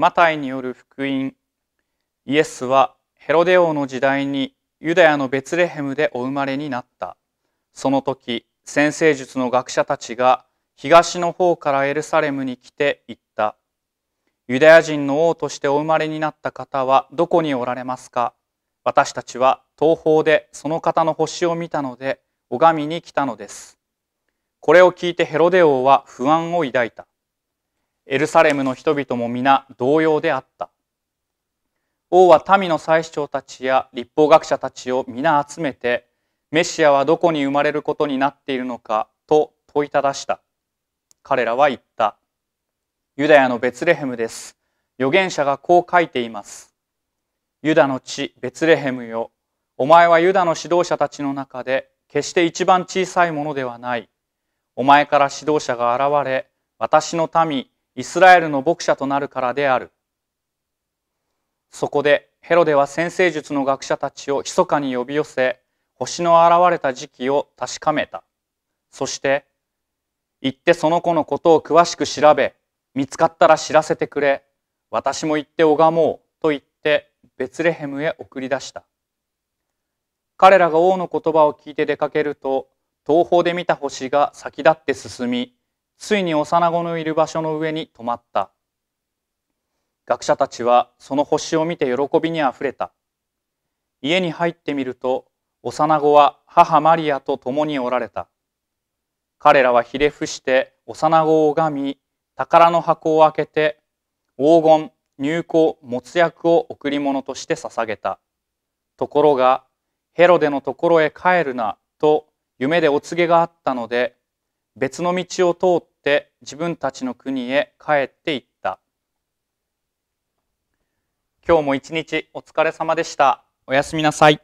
マタイによる福音イエスはヘロデ王の時代にユダヤのベツレヘムでお生まれになったその時先生術の学者たちが東の方からエルサレムに来て言ったユダヤ人の王としてお生まれになった方はどこにおられますか私たちは東方でその方の星を見たので拝みに来たのですこれを聞いてヘロデ王は不安を抱いたエルサレムの人々も皆同様であった。王は民の最司長たちや立法学者たちを皆集めて、メシアはどこに生まれることになっているのかと問いただした。彼らは言った。ユダヤのベツレヘムです。預言者がこう書いています。ユダの地、ベツレヘムよ。お前はユダの指導者たちの中で、決して一番小さいものではない。お前から指導者が現れ、私の民、イスラエルの牧者となるからである。そこでヘロデは先生術の学者たちを密かに呼び寄せ、星の現れた時期を確かめた。そして、行ってその子のことを詳しく調べ、見つかったら知らせてくれ、私も行って拝もうと言ってベツレヘムへ送り出した。彼らが王の言葉を聞いて出かけると、東方で見た星が先立って進み、ついに幼子のいる場所の上に止まった学者たちはその星を見て喜びにあふれた家に入ってみると幼子は母マリアと共におられた彼らはひれ伏して幼子を拝み宝の箱を開けて黄金入香没薬を贈り物として捧げたところがヘロデのところへ帰るなと夢でお告げがあったので別の道を通って自分たちの国へ帰っていった今日も一日お疲れ様でしたおやすみなさい